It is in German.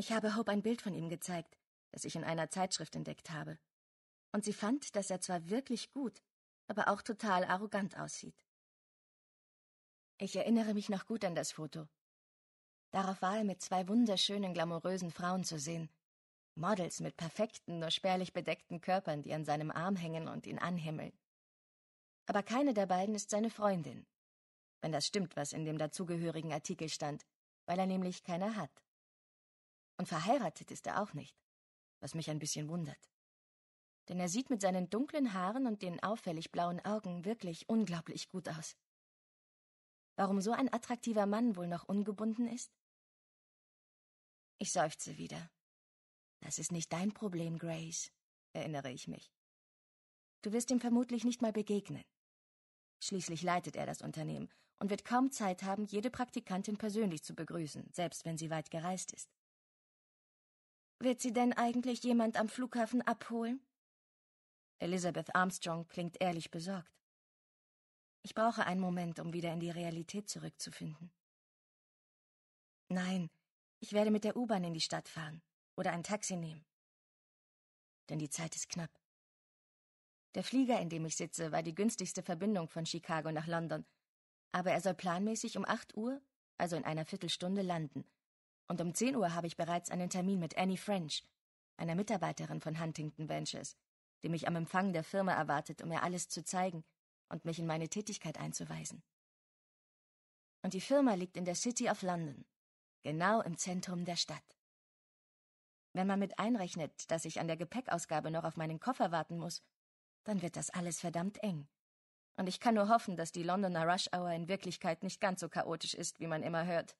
Ich habe Hope ein Bild von ihm gezeigt, das ich in einer Zeitschrift entdeckt habe. Und sie fand, dass er zwar wirklich gut, aber auch total arrogant aussieht. Ich erinnere mich noch gut an das Foto. Darauf war er mit zwei wunderschönen, glamourösen Frauen zu sehen. Models mit perfekten, nur spärlich bedeckten Körpern, die an seinem Arm hängen und ihn anhimmeln. Aber keine der beiden ist seine Freundin. Wenn das stimmt, was in dem dazugehörigen Artikel stand, weil er nämlich keiner hat. Und verheiratet ist er auch nicht, was mich ein bisschen wundert. Denn er sieht mit seinen dunklen Haaren und den auffällig blauen Augen wirklich unglaublich gut aus. Warum so ein attraktiver Mann wohl noch ungebunden ist? Ich seufze wieder. Das ist nicht dein Problem, Grace, erinnere ich mich. Du wirst ihm vermutlich nicht mal begegnen. Schließlich leitet er das Unternehmen und wird kaum Zeit haben, jede Praktikantin persönlich zu begrüßen, selbst wenn sie weit gereist ist. Wird sie denn eigentlich jemand am Flughafen abholen? Elizabeth Armstrong klingt ehrlich besorgt. Ich brauche einen Moment, um wieder in die Realität zurückzufinden. Nein, ich werde mit der U-Bahn in die Stadt fahren oder ein Taxi nehmen. Denn die Zeit ist knapp. Der Flieger, in dem ich sitze, war die günstigste Verbindung von Chicago nach London, aber er soll planmäßig um acht Uhr, also in einer Viertelstunde, landen, und um 10 Uhr habe ich bereits einen Termin mit Annie French, einer Mitarbeiterin von Huntington Ventures, die mich am Empfang der Firma erwartet, um mir alles zu zeigen und mich in meine Tätigkeit einzuweisen. Und die Firma liegt in der City of London, genau im Zentrum der Stadt. Wenn man mit einrechnet, dass ich an der Gepäckausgabe noch auf meinen Koffer warten muss, dann wird das alles verdammt eng. Und ich kann nur hoffen, dass die Londoner Rush Hour in Wirklichkeit nicht ganz so chaotisch ist, wie man immer hört.